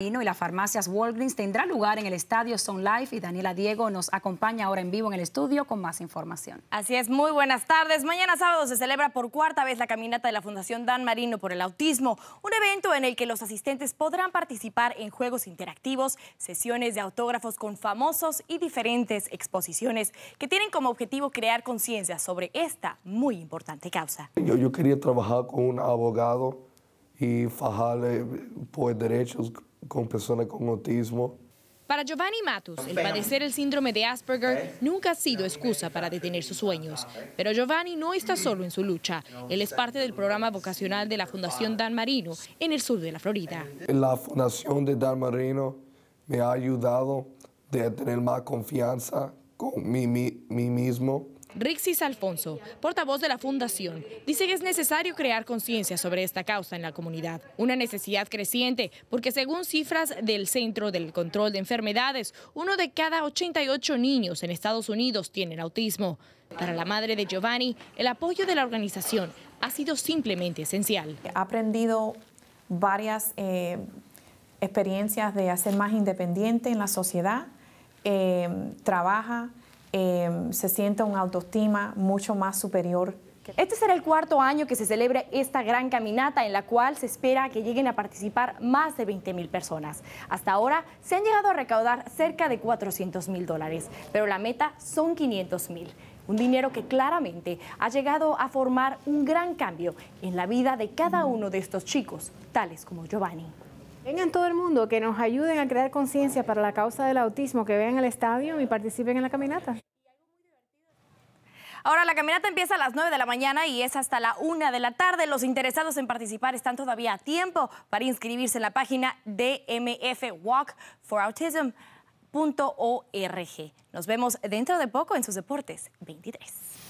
y las farmacias Walgreens tendrá lugar en el estadio Sun Life y Daniela Diego nos acompaña ahora en vivo en el estudio con más información. Así es, muy buenas tardes. Mañana sábado se celebra por cuarta vez la caminata de la Fundación Dan Marino por el Autismo, un evento en el que los asistentes podrán participar en juegos interactivos, sesiones de autógrafos con famosos y diferentes exposiciones que tienen como objetivo crear conciencia sobre esta muy importante causa. Yo, yo quería trabajar con un abogado y fajarle por pues, derechos con personas con autismo. Para Giovanni Matus, el padecer el síndrome de Asperger nunca ha sido excusa para detener sus sueños. Pero Giovanni no está solo en su lucha. Él es parte del programa vocacional de la Fundación Dan Marino en el sur de la Florida. La Fundación de Dan Marino me ha ayudado a tener más confianza con mí, mí mismo Rixis Alfonso, portavoz de la Fundación, dice que es necesario crear conciencia sobre esta causa en la comunidad. Una necesidad creciente, porque según cifras del Centro del Control de Enfermedades, uno de cada 88 niños en Estados Unidos tiene autismo. Para la madre de Giovanni, el apoyo de la organización ha sido simplemente esencial. Ha aprendido varias eh, experiencias de hacer más independiente en la sociedad, eh, trabaja Em, se siente una autoestima mucho más superior. Este será el cuarto año que se celebra esta gran caminata en la cual se espera que lleguen a participar más de 20 mil personas. Hasta ahora se han llegado a recaudar cerca de 400 mil dólares, pero la meta son 500 mil. Un dinero que claramente ha llegado a formar un gran cambio en la vida de cada uno de estos chicos, tales como Giovanni. Vengan todo el mundo, que nos ayuden a crear conciencia para la causa del autismo, que vean el estadio y participen en la caminata. Ahora, la caminata empieza a las 9 de la mañana y es hasta la 1 de la tarde. Los interesados en participar están todavía a tiempo para inscribirse en la página dmfwalkforautism.org. Nos vemos dentro de poco en sus deportes 23.